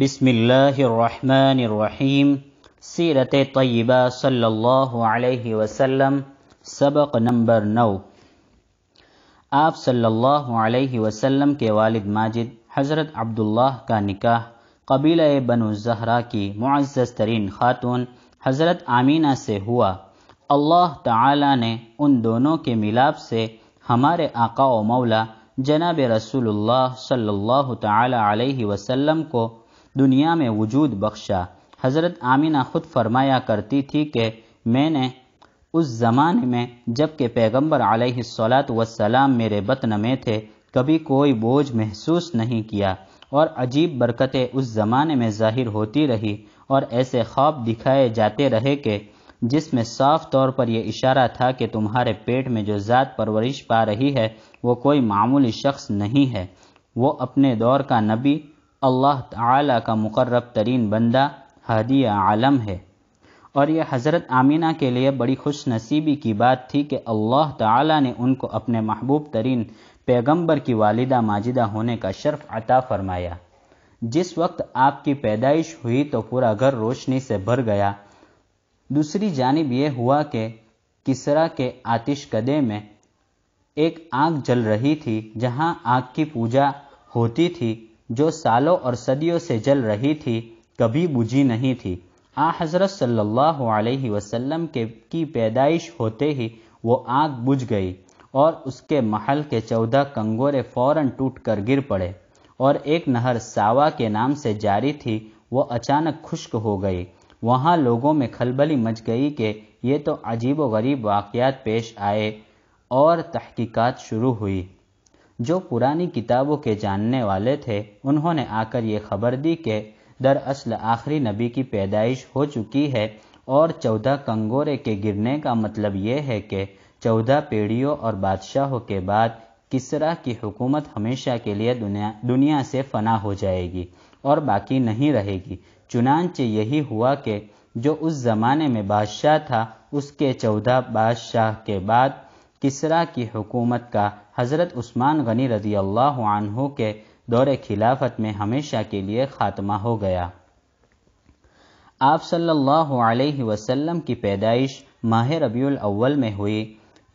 بسم اللہ الرحمن الرحیم سیرت طیبہ صلی اللہ علیہ وسلم سبق نمبر نو آپ صلی اللہ علیہ وسلم کے والد ماجد حضرت عبداللہ کا نکاح قبیلہ بن و کی معزز ترین خاتون حضرت آمینہ سے ہوا اللہ تعالی نے ان دونوں کے ملاب سے ہمارے آقا و مولا جناب رسول اللہ صلی اللہ تعالی علیہ وسلم کو دنیا میں وجود بخشا حضرت آمینہ خود فرمایا کرتی تھی کہ میں نے اس زمانے میں جب کہ پیغمبر علیہ السلاۃ وسلام میرے بطن میں تھے کبھی کوئی بوجھ محسوس نہیں کیا اور عجیب برکتیں اس زمانے میں ظاہر ہوتی رہی اور ایسے خواب دکھائے جاتے رہے کہ جس میں صاف طور پر یہ اشارہ تھا کہ تمہارے پیٹ میں جو ذات پرورش پا رہی ہے وہ کوئی معمولی شخص نہیں ہے وہ اپنے دور کا نبی اللہ تعالیٰ کا مقرب ترین بندہ ہادی عالم ہے اور یہ حضرت آمینہ کے لیے بڑی خوش نصیبی کی بات تھی کہ اللہ تعالی نے ان کو اپنے محبوب ترین پیغمبر کی والدہ ماجدہ ہونے کا شرف عطا فرمایا جس وقت آپ کی پیدائش ہوئی تو پورا گھر روشنی سے بھر گیا دوسری جانب یہ ہوا کہ کسرا کے آتش کدے میں ایک آگ جل رہی تھی جہاں آگ کی پوجا ہوتی تھی جو سالوں اور صدیوں سے جل رہی تھی کبھی بجھی نہیں تھی آ حضرت صلی اللہ علیہ وسلم کے کی پیدائش ہوتے ہی وہ آگ بجھ گئی اور اس کے محل کے چودہ کنگورے فوراً ٹوٹ کر گر پڑے اور ایک نہر ساوا کے نام سے جاری تھی وہ اچانک خشک ہو گئی وہاں لوگوں میں کھلبلی مچ گئی کہ یہ تو عجیب و غریب واقعات پیش آئے اور تحقیقات شروع ہوئی جو پرانی کتابوں کے جاننے والے تھے انہوں نے آ کر یہ خبر دی کہ در اصل آخری نبی کی پیدائش ہو چکی ہے اور چودہ کنگورے کے گرنے کا مطلب یہ ہے کہ چودہ پیڑیوں اور بادشاہوں کے بعد کسرا کی حکومت ہمیشہ کے لیے دنیا دنیا سے فنا ہو جائے گی اور باقی نہیں رہے گی چنانچہ یہی ہوا کہ جو اس زمانے میں بادشاہ تھا اس کے چودہ بادشاہ کے بعد کسرا کی حکومت کا حضرت عثمان غنی رضی اللہ عنہ کے دور خلافت میں ہمیشہ کے لیے خاتمہ ہو گیا آپ صلی اللہ علیہ وسلم کی پیدائش ماہ ربیع الاول میں ہوئی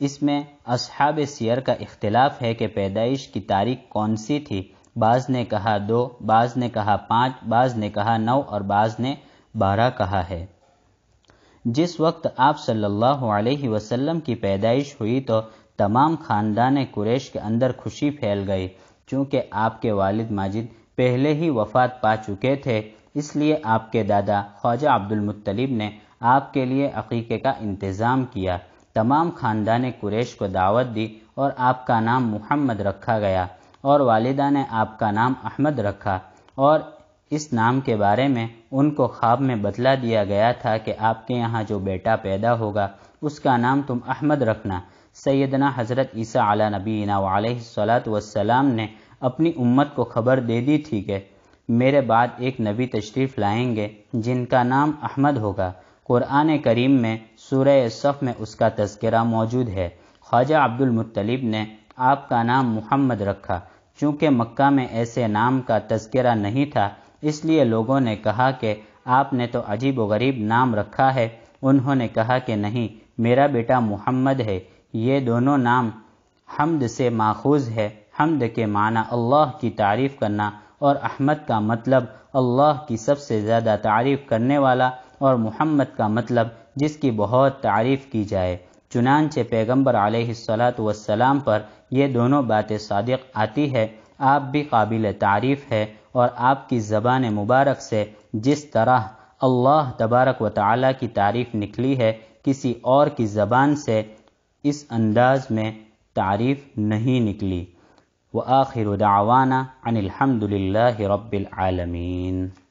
اس میں اصحاب سیر کا اختلاف ہے کہ پیدائش کی تاریخ کون سی تھی بعض نے کہا دو بعض نے کہا پانچ بعض نے کہا نو اور بعض نے بارہ کہا ہے جس وقت آپ صلی اللہ علیہ وسلم کی پیدائش ہوئی تو تمام خاندان قریش کے اندر خوشی پھیل گئی چونکہ آپ کے والد ماجد پہلے ہی وفات پا چکے تھے اس لیے آپ کے دادا خواجہ عبد المطلیب نے آپ کے لیے عقیقے کا انتظام کیا تمام خاندان قریش کو دعوت دی اور آپ کا نام محمد رکھا گیا اور والدہ نے آپ کا نام احمد رکھا اور اس نام کے بارے میں ان کو خواب میں بتلا دیا گیا تھا کہ آپ کے یہاں جو بیٹا پیدا ہوگا اس کا نام تم احمد رکھنا سیدنا حضرت عیسیٰ علیہ نبینا علیہ السلاۃ والسلام نے اپنی امت کو خبر دے دی تھی کہ میرے بعد ایک نبی تشریف لائیں گے جن کا نام احمد ہوگا قرآن کریم میں سورہ صف میں اس کا تذکرہ موجود ہے خواجہ عبد المطلب نے آپ کا نام محمد رکھا چونکہ مکہ میں ایسے نام کا تذکرہ نہیں تھا اس لیے لوگوں نے کہا کہ آپ نے تو عجیب و غریب نام رکھا ہے انہوں نے کہا کہ نہیں میرا بیٹا محمد ہے یہ دونوں نام حمد سے ماخوذ ہے حمد کے معنی اللہ کی تعریف کرنا اور احمد کا مطلب اللہ کی سب سے زیادہ تعریف کرنے والا اور محمد کا مطلب جس کی بہت تعریف کی جائے چنانچہ پیغمبر علیہ السلاۃ والسلام پر یہ دونوں باتیں صادق آتی ہے آپ بھی قابل تعریف ہے اور آپ کی زبان مبارک سے جس طرح اللہ تبارک و تعالی کی تعریف نکلی ہے کسی اور کی زبان سے اس انداز میں تعریف نہیں نکلی وآخر دعوانا عن الحمد للہ رب العالمین